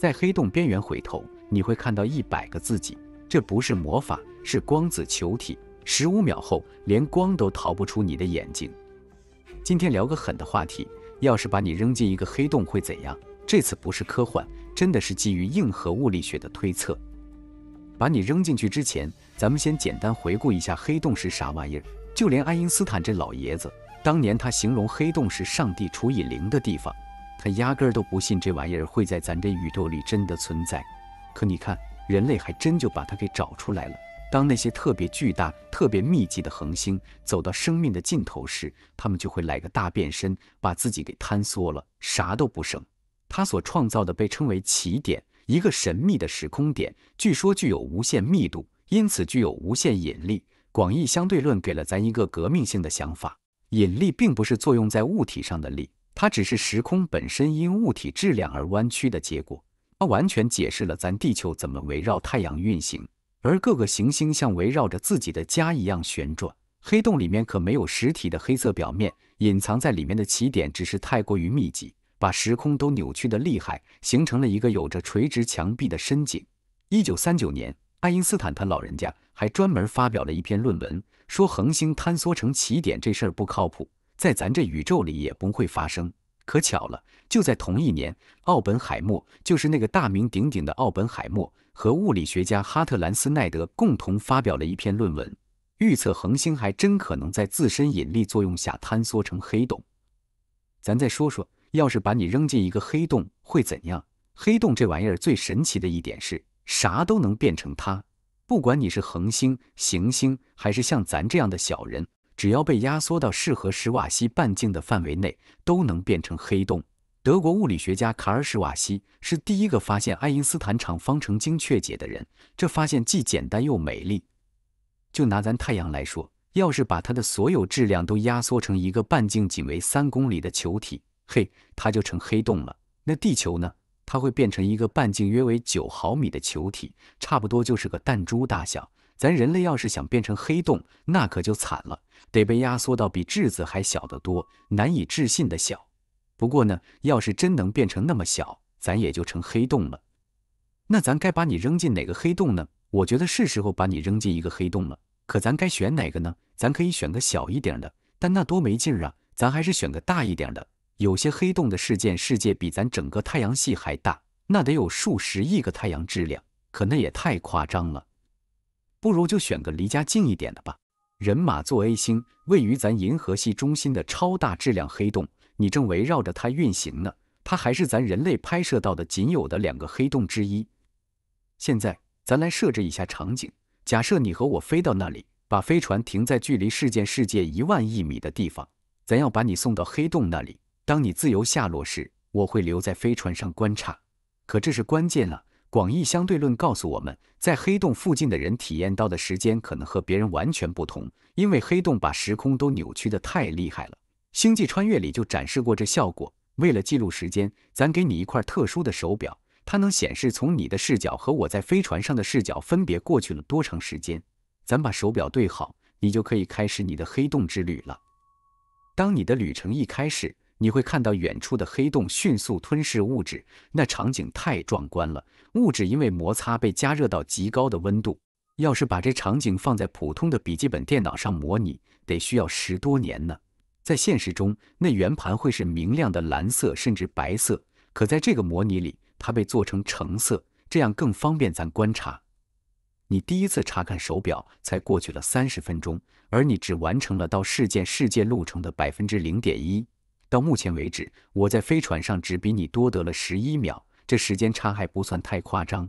在黑洞边缘回头，你会看到一百个自己。这不是魔法，是光子球体。十五秒后，连光都逃不出你的眼睛。今天聊个狠的话题：要是把你扔进一个黑洞会怎样？这次不是科幻，真的是基于硬核物理学的推测。把你扔进去之前，咱们先简单回顾一下黑洞是啥玩意儿。就连爱因斯坦这老爷子，当年他形容黑洞是“上帝除以零”的地方。他压根儿都不信这玩意儿会在咱这宇宙里真的存在，可你看，人类还真就把它给找出来了。当那些特别巨大、特别密集的恒星走到生命的尽头时，他们就会来个大变身，把自己给坍缩了，啥都不剩。他所创造的被称为奇点，一个神秘的时空点，据说具有无限密度，因此具有无限引力。广义相对论给了咱一个革命性的想法：引力并不是作用在物体上的力。它只是时空本身因物体质量而弯曲的结果，它完全解释了咱地球怎么围绕太阳运行，而各个行星像围绕着自己的家一样旋转。黑洞里面可没有实体的黑色表面，隐藏在里面的奇点只是太过于密集，把时空都扭曲的厉害，形成了一个有着垂直墙壁的深井。一九三九年，爱因斯坦他老人家还专门发表了一篇论文，说恒星坍缩成奇点这事儿不靠谱。在咱这宇宙里也不会发生。可巧了，就在同一年，奥本海默就是那个大名鼎鼎的奥本海默和物理学家哈特兰斯奈德共同发表了一篇论文，预测恒星还真可能在自身引力作用下坍缩成黑洞。咱再说说，要是把你扔进一个黑洞会怎样？黑洞这玩意儿最神奇的一点是，啥都能变成它，不管你是恒星、行星，还是像咱这样的小人。只要被压缩到适合史瓦西半径的范围内，都能变成黑洞。德国物理学家卡尔·史瓦西是第一个发现爱因斯坦场方程精确解的人。这发现既简单又美丽。就拿咱太阳来说，要是把它的所有质量都压缩成一个半径仅为三公里的球体，嘿，它就成黑洞了。那地球呢？它会变成一个半径约为九毫米的球体，差不多就是个弹珠大小。咱人类要是想变成黑洞，那可就惨了，得被压缩到比质子还小得多，难以置信的小。不过呢，要是真能变成那么小，咱也就成黑洞了。那咱该把你扔进哪个黑洞呢？我觉得是时候把你扔进一个黑洞了。可咱该选哪个呢？咱可以选个小一点的，但那多没劲儿啊！咱还是选个大一点的。有些黑洞的事件世界比咱整个太阳系还大，那得有数十亿个太阳质量。可那也太夸张了。不如就选个离家近一点的吧。人马座 A 星位于咱银河系中心的超大质量黑洞，你正围绕着它运行呢。它还是咱人类拍摄到的仅有的两个黑洞之一。现在咱来设置一下场景：假设你和我飞到那里，把飞船停在距离事件世界一万亿米的地方。咱要把你送到黑洞那里。当你自由下落时，我会留在飞船上观察。可这是关键了。广义相对论告诉我们，在黑洞附近的人体验到的时间可能和别人完全不同，因为黑洞把时空都扭曲的太厉害了。星际穿越里就展示过这效果。为了记录时间，咱给你一块特殊的手表，它能显示从你的视角和我在飞船上的视角分别过去了多长时间。咱把手表对好，你就可以开始你的黑洞之旅了。当你的旅程一开始，你会看到远处的黑洞迅速吞噬物质，那场景太壮观了。物质因为摩擦被加热到极高的温度。要是把这场景放在普通的笔记本电脑上模拟，得需要十多年呢。在现实中，那圆盘会是明亮的蓝色甚至白色，可在这个模拟里，它被做成橙色，这样更方便咱观察。你第一次查看手表才过去了三十分钟，而你只完成了到事件世界路程的百分之零点一。到目前为止，我在飞船上只比你多得了十一秒，这时间差还不算太夸张。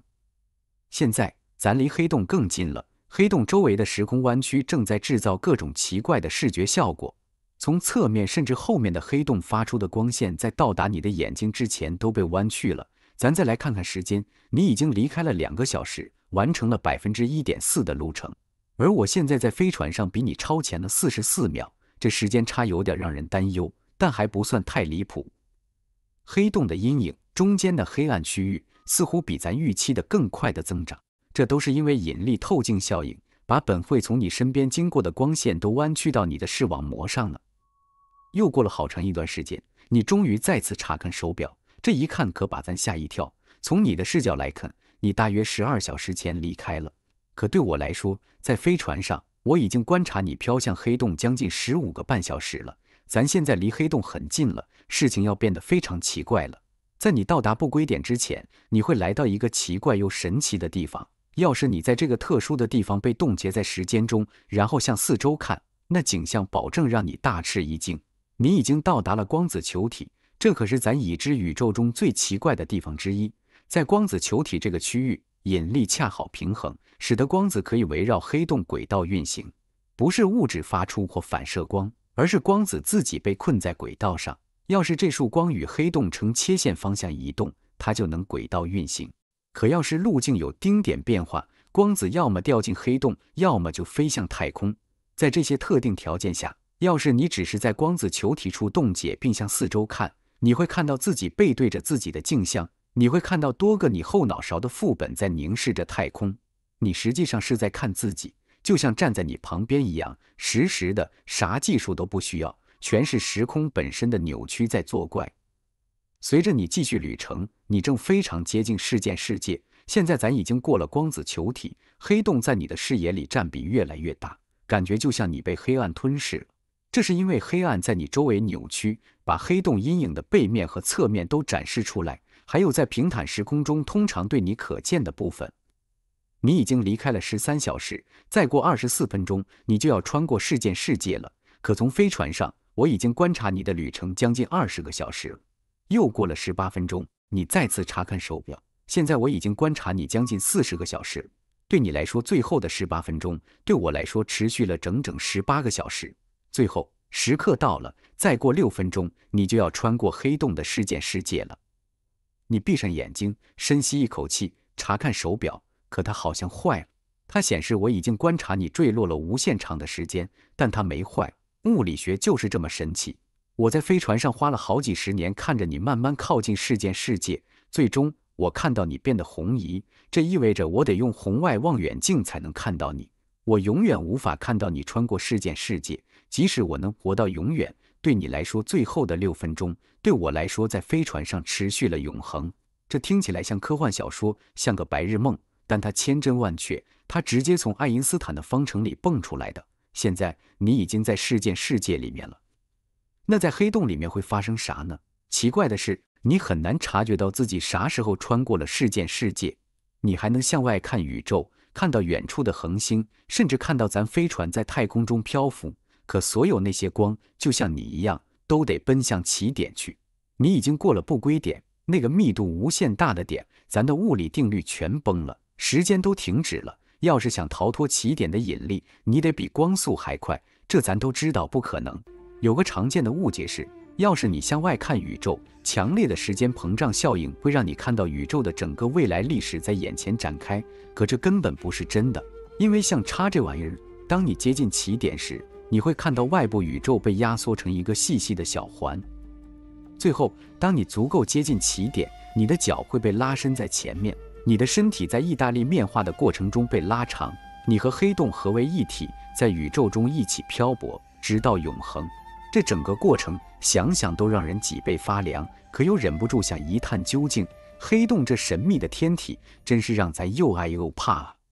现在咱离黑洞更近了，黑洞周围的时空弯曲正在制造各种奇怪的视觉效果。从侧面甚至后面的黑洞发出的光线，在到达你的眼睛之前都被弯曲了。咱再来看看时间，你已经离开了两个小时，完成了百分之一点四的路程，而我现在在飞船上比你超前了四十四秒，这时间差有点让人担忧。但还不算太离谱。黑洞的阴影中间的黑暗区域似乎比咱预期的更快的增长，这都是因为引力透镜效应把本会从你身边经过的光线都弯曲到你的视网膜上了。又过了好长一段时间，你终于再次查看手表，这一看可把咱吓一跳。从你的视角来看，你大约十二小时前离开了，可对我来说，在飞船上我已经观察你飘向黑洞将近十五个半小时了。咱现在离黑洞很近了，事情要变得非常奇怪了。在你到达不归点之前，你会来到一个奇怪又神奇的地方。要是你在这个特殊的地方被冻结在时间中，然后向四周看，那景象保证让你大吃一惊。你已经到达了光子球体，这可是咱已知宇宙中最奇怪的地方之一。在光子球体这个区域，引力恰好平衡，使得光子可以围绕黑洞轨道运行，不是物质发出或反射光。而是光子自己被困在轨道上。要是这束光与黑洞呈切线方向移动，它就能轨道运行。可要是路径有丁点变化，光子要么掉进黑洞，要么就飞向太空。在这些特定条件下，要是你只是在光子球体处冻结并向四周看，你会看到自己背对着自己的镜像，你会看到多个你后脑勺的副本在凝视着太空。你实际上是在看自己。就像站在你旁边一样，实时的，啥技术都不需要，全是时空本身的扭曲在作怪。随着你继续旅程，你正非常接近事件世界。现在咱已经过了光子球体，黑洞在你的视野里占比越来越大，感觉就像你被黑暗吞噬了。这是因为黑暗在你周围扭曲，把黑洞阴影的背面和侧面都展示出来，还有在平坦时空中通常对你可见的部分。你已经离开了十三小时，再过二十四分钟，你就要穿过事件世界了。可从飞船上，我已经观察你的旅程将近二十个小时了。又过了十八分钟，你再次查看手表。现在我已经观察你将近四十个小时了。对你来说，最后的十八分钟，对我来说持续了整整十八个小时。最后时刻到了，再过六分钟，你就要穿过黑洞的事件世界了。你闭上眼睛，深吸一口气，查看手表。可它好像坏了。它显示我已经观察你坠落了无限长的时间，但它没坏。物理学就是这么神奇。我在飞船上花了好几十年，看着你慢慢靠近事件世界，最终我看到你变得红移，这意味着我得用红外望远镜才能看到你。我永远无法看到你穿过事件世界，即使我能活到永远。对你来说，最后的六分钟，对我来说，在飞船上持续了永恒。这听起来像科幻小说，像个白日梦。但它千真万确，它直接从爱因斯坦的方程里蹦出来的。现在你已经在事件世界里面了。那在黑洞里面会发生啥呢？奇怪的是，你很难察觉到自己啥时候穿过了事件世界。你还能向外看宇宙，看到远处的恒星，甚至看到咱飞船在太空中漂浮。可所有那些光，就像你一样，都得奔向起点去。你已经过了不归点，那个密度无限大的点，咱的物理定律全崩了。时间都停止了。要是想逃脱起点的引力，你得比光速还快，这咱都知道不可能。有个常见的误解是，要是你向外看宇宙，强烈的时间膨胀效应会让你看到宇宙的整个未来历史在眼前展开。可这根本不是真的，因为像叉这玩意儿，当你接近起点时，你会看到外部宇宙被压缩成一个细细的小环。最后，当你足够接近起点，你的脚会被拉伸在前面。你的身体在意大利面化的过程中被拉长，你和黑洞合为一体，在宇宙中一起漂泊，直到永恒。这整个过程想想都让人脊背发凉，可又忍不住想一探究竟。黑洞这神秘的天体，真是让咱又爱又怕啊。